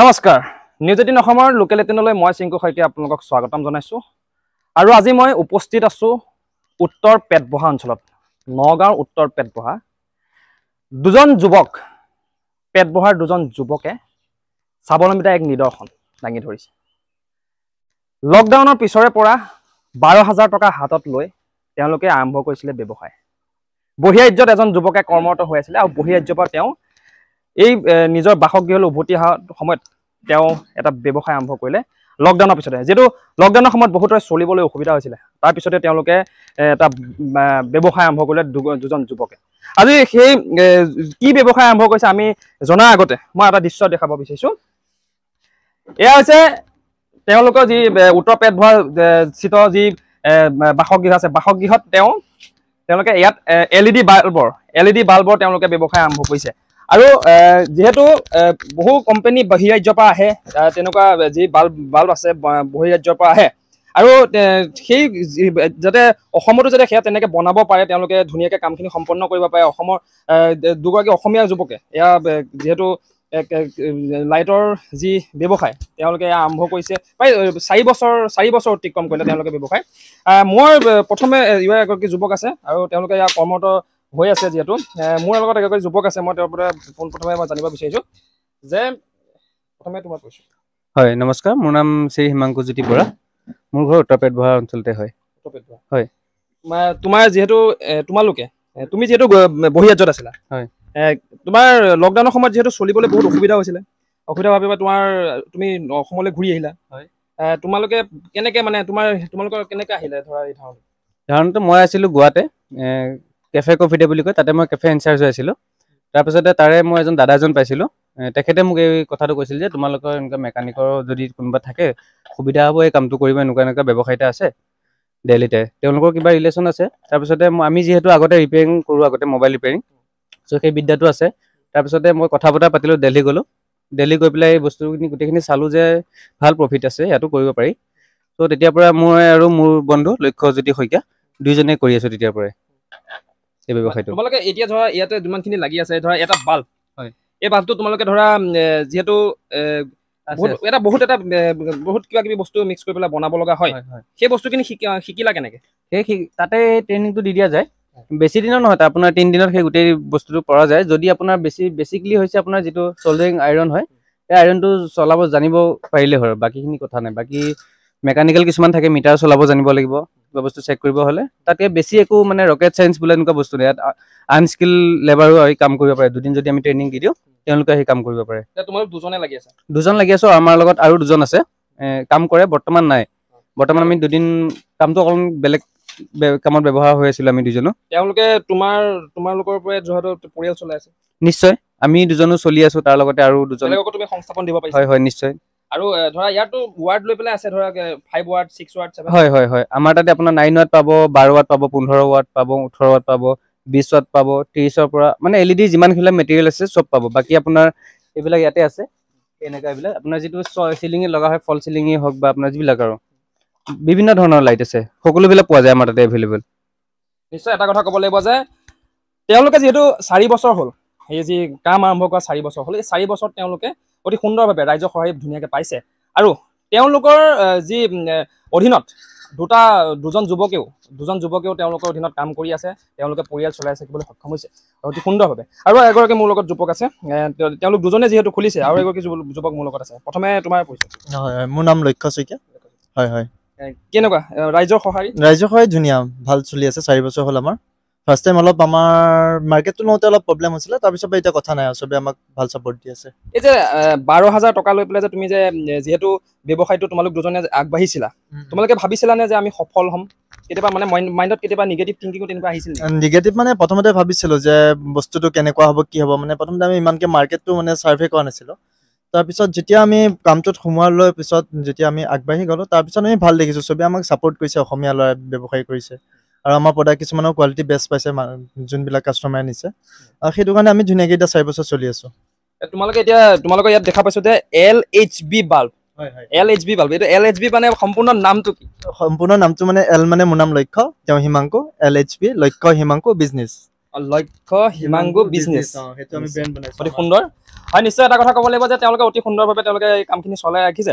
নমস্কাৰ news eighteen local এটিনলৈ মই চিংকু শইকীয়া আপোনালোকক স্বাগতম জনাইছোঁ আৰু আজি মই উপস্থিত আছোঁ উত্তৰ পেটবহা অঞ্চলত নগাঁৱৰ উত্তৰ পেটবহা দুজন যুৱক পেটবহাৰ দুজন যুৱকে স্বাৱলম্বিতা এক নিদৰ্শন দাঙি ধৰিছে লকডাউনৰ পিছৰে পৰা বাৰ হাজাৰ টকা হাতত লৈ তেওঁলোকে আৰম্ভ কৰিছিলে ব্যৱসায় বহিৰাজ্যত এজন যুৱকে কৰ্মৰত হৈ আছিলে আৰু বহিৰাজ্যৰ পৰা তেওঁ এই নিজৰ বাসগৃহলৈ উভতি অহাৰ সময়ত তেওঁ এটা ব্যৱসায় আৰম্ভ কৰিলে লকডাউনৰ পিছতে যিহেতু লকডাউনৰ সময়ত বহুতৰে চলিবলৈ অসুবিধা হৈছিলে তাৰপিছতে তেওঁলোকে এটা ব্যৱসায় আৰম্ভ কৰিলে দুজন যুৱকে আজি সেই কি ব্যৱসায় আৰম্ভ কৰিছে আমি জনাৰ আগতে মই এটা দৃশ্য দেখাব বিচাৰিছো এয়া হৈছে তেওঁলোকৰ যি উত্তৰ পেট ভৰা স্থিত যি বাসগৃহ আছে বাসগৃহত তেওঁ তেওঁলোকে ইয়াত এল ই ডি বাল্বৰ এল ই ডি বাল্বৰ তেওঁলোকে ব্যৱসায় আৰম্ভ কৰিছে আৰু যিহেতু বহু কোম্পানী বহিৰাজ্যৰ পৰা আহে তেনেকুৱা যি বাল্ব বাল্ব আছে বহিৰাজ্যৰ পৰা আহে আৰু সেই যাতে অসমতো যাতে সেয়া তেনেকৈ বনাব পাৰে তেওঁলোকে ধুনীয়াকৈ কামখিনি সম্পন্ন কৰিব পাৰে অসমৰ দুগৰাকী অসমীয়া যুৱকে এয়া যিহেতু লাইটৰ যি ব্যৱসায় তেওঁলোকে আৰম্ভ কৰিছে প্ৰায় চাৰি বছৰ চাৰি বছৰ অতিক্ৰম কৰিলে তেওঁলোকে ব্যৱসায় মোৰ প্ৰথমে ইয়াৰ এগৰাকী যুৱক আছে আৰু তেওঁলোকে ইয়াৰ কৰ্মৰত হৈ আছে যিহেতু মোৰ লগত এগৰাকী যুৱক আছে মই তেওঁৰ পৰা পোনপ্ৰথমে মই জানিব বিচাৰিছোঁ যে প্ৰথমে তোমাৰ কৈছোঁ হয় নমস্কাৰ মোৰ নাম শ্ৰী হিমাংকু জ্যোতি বৰা মোৰ ঘৰ উত্তৰ পেট বহা অঞ্চলতে হয় তোমাৰ যিহেতু তোমালোকে তুমি যিহেতু বহি ৰাজ্যত আছিলা হয় তোমাৰ লকডাউনৰ সময়ত যিহেতু চলিবলৈ বহুত অসুবিধা হৈছিলে অসুবিধা বাবে তোমাৰ তুমি অসমলৈ ঘূৰি আহিলা হয় তোমালোকে কেনেকৈ মানে তোমাৰ তোমালোকৰ কেনেকে আহিলে ধৰা এই ধাৰণাটো মই আছিলোঁ গোৱাতে কেফে কফি ডে বুলি কয় তাতে মই কেফে ইনচাৰ্জ হৈ আছিলোঁ তাৰপিছতে তাৰে মই এজন দাদা এজন পাইছিলোঁ তেখেতে মোক এই কথাটো কৈছিল যে তোমালোকৰ এনেকুৱা মেকানিকৰ যদি কোনোবা থাকে সুবিধা হ'ব এই কামটো কৰিব এনেকুৱা এনেকুৱা ব্যৱসায় এটা আছে দেলহিতে তেওঁলোকৰ কিবা ৰিলেশ্যন আছে তাৰপিছতে মই আমি যিহেতু আগতে ৰিপেয়াৰিং কৰোঁ আগতে মোবাইল ৰিপেয়াৰিং চ' সেই বিদ্যাটো আছে তাৰপিছতে মই কথা বতৰা পাতিলোঁ দেলহি গ'লোঁ দেলহি গৈ পেলাই এই বস্তুখিনি গোটেইখিনি চালোঁ যে ভাল প্ৰফিট আছে ইয়াতো কৰিব পাৰি চ' তেতিয়াৰ পৰা মই আৰু মোৰ বন্ধু লক্ষ্যজ্যোতি শইকীয়া দুইজনে কৰি আছোঁ তেতিয়াৰ পৰাই এই ব্যৱসায়টো তোমালোকে এতিয়া ধৰা ইয়াতে যিমানখিনি লাগি আছে ধৰা এটা বাল্ব হয় এই বাল্বটো তোমালোকে ধৰা যিহেতু এটা বহুত এটা বহুত কিবা কিবি বস্তু মিক্স কৰি পেলাই বনাব লগা হয় সেই বস্তুখিনি শিকিলা কেনেকে সেই তাতে ট্ৰেইনিংটো দি দিয়া যায় বেছি দিনৰ নহয় আপোনাৰ তিনিদিনত সেই গোটেই বস্তুটো পৰা যায় যদি আপোনাৰ বেছি বেছিকেলি হৈছে আপোনাৰ যিটো চল্ডিং আইৰণ হয় সেই আইৰণটো চলাব জানিব পাৰিলে হয় বাকীখিনি কথা নাই বাকী মেকানিকেল কিছুমান থাকে মিটাৰ চলাব জানিব লাগিব কিবা বস্তু চেক কৰিব হ'লে তাতকৈ বেছি একো মানে ৰকেট চায়েন্স বোলে এনেকুৱা বস্তু নাই আনস্কিল লেবাৰো আহি কাম কৰিব পাৰে দুদিন যদি আমি ট্ৰেইনিং দি দিওঁ তেওঁলোকে আহি কাম কৰিব পাৰে দুজনে লাগি আছে দুজন লাগি আছোঁ আমাৰ লগত আৰু দুজন আছে কাম কৰে বৰ্তমান নাই বৰ্তমান আমি দুদিন কামটো অকণ বেলেগ কামত ব্যৱহাৰ হৈ আছিলোঁ আমি দুজনো তেওঁলোকে তোমাৰ তোমালোকৰ পৰা যোৰহাটত পৰিয়াল চলাই আছে নিশ্চয় আমি দুজনো চলি আছোঁ তাৰ লগতে আৰু দুজন হয় হয় নিশ্চয় আৰু ধৰা ইয়াতো ৱাৰ্ড লৈ পেলাই আছে ধৰা five ward six ward seven হয় হয় হয় আমাৰ তাতে আপোনাৰ নাইন ৱাৰ্ড পাব বাৰ ৱাৰ্ড পাব পোন্ধৰ ৱাৰ্ড পাব ওঠৰ ৱাৰ্ড পাব বিছ ৱাৰ্ড পাব ত্ৰিছৰ পৰা মানে এল ই ডি যিমানখিনি মেটেৰিয়েল আছে চব পাব বাকী আপোনাৰ এইবিলাক ইয়াতে আছে এনেকুৱা এইবিলাক আপোনাৰ যিটো চিলিঙি লগা হয় ফল চিলিঙি হওক বা আপোনাৰ যিবিলাক আৰু বিভিন্ন ধৰণৰ লাইট আছে সকলোবিলাক পোৱা যায় আমাৰ তাতে এভেইলেবল নিশ্চয় এটা কথা ক'ব লাগিব যে তেওঁলোকে যিহেতু চাৰি বছৰ হ'ল এই যি কাম আৰম্ভ কৰা চাৰি বছৰ হ'ল এই চাৰি বছৰত তেওঁলোকে অতি সুন্দৰভাৱে ৰাইজৰ সহায় ধুনীয়াকৈ পাইছে আৰু তেওঁলোকৰ যি অধীনত দুটা দুজন যুৱকেও দুজন যুৱকেও তেওঁলোকৰ অধীনত কাম কৰি আছে তেওঁলোকে পৰিয়াল চলাই থাকিবলৈ সক্ষম হৈছে অতি সুন্দৰভাৱে আৰু এগৰাকী মোৰ লগত যুৱক আছে তেওঁলোক দুজনে যিহেতু খুলিছে আৰু এগৰাকী যুৱক মোৰ লগত আছে প্ৰথমে তোমাৰ হয় হয় মোৰ নাম লক্ষ্য শইকীয়া হয় হয় কেনেকুৱা ৰাইজৰ সহায় ৰাইজৰ সহায় ধুনীয়া ভাল চলি আছে চাৰি বছৰ হ'ল আমাৰ ফাৰ্ষ্ট টাইম অলপ আমাৰ মাৰ্কেটটো লওঁতে অলপ প্ৰব্লেম হৈছিলে তাৰপিছৰ পৰা এতিয়া কথা নাই আৰু চবেই আমাক ভাল ছাপৰ্ট দি আছে এই যে বাৰ হাজাৰ টকা লৈ পেলাই যে তুমি যে যিহেতু ব্যৱসায়টো তোমালোক দুজনে আগবাঢ়িছিলা তোমালোকে ভাবিছিলানে যে আমি সফল হ'ম কেতিয়াবা মানে মাইণ্ডত কেতিয়াবা নিগেটিভ থিংকিঙো তেনেকুৱা আহিছিল নিগেটিভ মানে প্ৰথমতে ভাবিছিলোঁ যে বস্তুটো কেনেকুৱা হ'ব কি হ'ব মানে প্ৰথমতে আমি ইমানকৈ মাৰ্কেটটো মানে ছাৰ্ভে কৰা নাছিলোঁ তাৰপিছত যেতিয়া আমি কামটোত সোমোৱাৰ লৈ পিছত যেতিয়া আমি আগবাঢ়ি গ'লোঁ তাৰপিছত আমি ভাল দেখিছোঁ চবেই আমাক ছাপৰ্ট কৰিছে অসমীয়া ল'ৰাই ব্যৱসায় কৰিছে আৰু আমাৰ প্ৰডাক্ট কিছুমানৰ কোৱালিটি বেষ্ট পাইছে যোনবিলাক কাষ্টমাৰে আনিছে আৰু সেইটো কাৰণে আমি ধুনীয়াকৈ এতিয়া চাৰি বছৰ চলি আছোঁ তোমালোকে এতিয়া তোমালোকে ইয়াত দেখা পাইছো যে এল এইচ বি বাল্ব তেওঁলোকে অতি সুন্দৰভাৱে তেওঁলোকে এই কামখিনি চলাই ৰাখিছে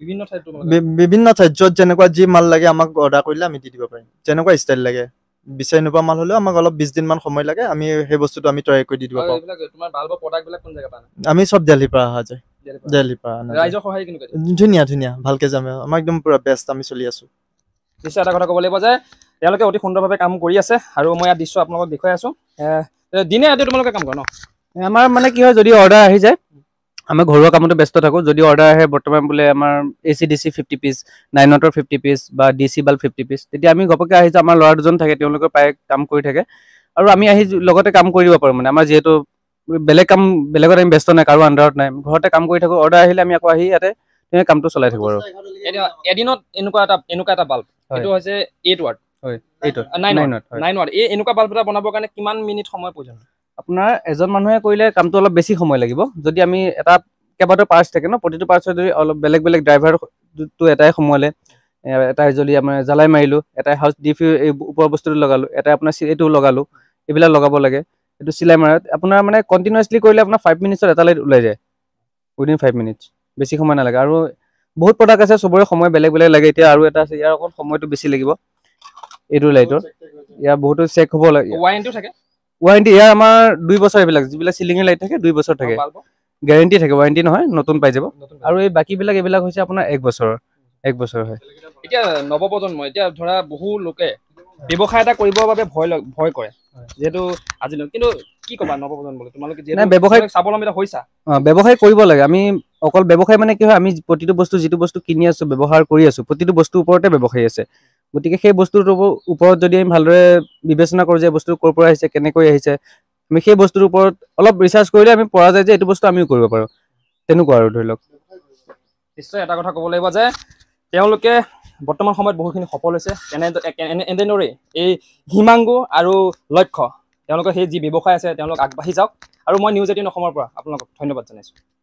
বিভিন্ন ঠাইত যত যেনেকুৱা যি মাল লাগে আমাক অৰ্ডাৰ কৰিলে আমি দি দিব পাৰিম যেনেকুৱা ষ্টাইল লাগে বিচাৰি নোপোৱা মাল হলেও আমাক অলপ বিশ দিনমান সময় লাগে আমি সেই বস্তুটো আমি তৈয়াৰ কৰি দি দিব পাৰোঁ আমি চব দেলহিৰ পৰা অহা যে সুন্দৰভাৱে কাম কৰি আছে আৰু মই ইয়াত আপোনালোকক যায় আমি ঘৰুৱা কামতে ব্যস্ত থাকোঁ যদি অৰ্ডাৰ আহে বৰ্তমান বোলে আমাৰ A C D C fifty piece নাইনটৰ ফিফটি পিচ বা D C bulb fifty piece তেতিয়া আমি ঘপককৈ আহিছোঁ আমাৰ ল'ৰা দুজন থাকে তেওঁলোকে প্ৰায় কাম কৰি থাকে আৰু আমি আহি লগতে কাম কৰিব পাৰোঁ মানে আমাৰ যিহেতু বেলেগ কাম বেলেগত আমি ব্যস্ত নাই কাৰো আণ্ডাৰত নাই ঘৰতে কাম কৰি থাকোঁ অৰ্ডাৰ আহিলে আমি আকৌ আহি ইয়াতে তেনেকৈ কামটো চলাই থাকোঁ আৰু এদিনত এনেকুৱা এটা এনেকুৱা এটা বাল্ব সেইটো হৈছে এইট ৱাৰ্ড হয় এইটো নাইন ৱাৰ্ড নাইন ৱাৰ্ড এই এনেকুৱা বাল্ব এটা বনাবৰ কাৰণে কিমান মিনিট সময় প্ৰয়োজন হয় আপোনাৰ এজন মানুহে কৰিলে কামটো অলপ বেছি সময় লাগিব যদি আমি এটা কেইবাটাও পাৰ্চ থাকে ন প্ৰতিটো পাৰ্চত যদি অলপ বেলেগ বেলেগ ড্ৰাইভাৰটো এটাই সোমোৱালে এটাই যদি আমাৰ জ্বালাই মাৰিলোঁ এটাই হাউচ ডিফিউ এই ওপৰ বস্তুটো লগালোঁ এটাই আপোনাৰ এইটো লগালোঁ এইবিলাক লগাব লাগে এইটো চিলাই মাৰত আপোনাৰ মানে কণ্টিনিউছলি কৰিলে আপোনাৰ ফাইভ মিনিটছত এটা লাইট ওলাই যায় উইডিন ফাইভ মিনিটছ বেছি সময় নালাগে আৰু বহুত প্ৰডাক্ট আছে চবৰে সময় বেলেগ বেলেগ লাগে এতিয়া আৰু এটা আছে ইয়াৰ অকণ সময়টো বেছি লাগিব এইটো লাইটৰ ইয়াৰ বহুতো চেক হ'ব লাগে ৱাৰেণ্টিও থাকে ওয়ারেন্টি ইয়ার আমার দুই বছর এবিলা যেবিলা সিলিং লাইট থাকে দুই বছর থাকে গ্যারেন্টি থাকে ওয়ারেন্টি নহয় নতুন পাই যাব আর এই বাকি বিলাক এবিলাক হইছে আপনার এক বছর এক বছর হয় এটা নবপ্রজন্ম এটা ধরা বহু লোকে ব্যবসায় এটা করিব ভাবে ভয় ভয় করে যেহেতু আজি কিন্তু কি কবা নবপ্রজন্ম বলে তোমালকে যে ব্যবসায় স্বাবলম্বী হইছা ব্যবসায় করিব লাগে আমি অকল ব্যবসায় মানে কি হয় আমি প্রতিটা বস্তু যেটা বস্তু কিনে আছো ব্যবহার করে আছো প্রতিটা বস্তুর উপরতে ব্যবসায় আছে গতিকে সেই বস্তুটোৰ ওপৰত যদি আমি ভালদৰে বিবেচনা কৰোঁ যে বস্তুটো ক'ৰ পৰা আহিছে কেনেকৈ আহিছে আমি সেই বস্তুটোৰ ওপৰত অলপ ৰিচাৰ্চ কৰিলে আমি পৰা যায় যে এইটো বস্তু আমিও কৰিব পাৰোঁ তেনেকুৱা আৰু ধৰি লওক নিশ্চয় এটা কথা ক'ব লাগিব যে তেওঁলোকে বৰ্তমান সময়ত বহুখিনি সফল হৈছে তেনে এনেদৰেই এই হিমাংগু আৰু লক্ষ্য তেওঁলোকৰ সেই যি ব্যৱসায় আছে তেওঁলোক আগবাঢ়ি যাওক আৰু মই নিউজ এইটিন অসমৰ পৰা আপোনালোকক ধন্যবাদ জনাইছোঁ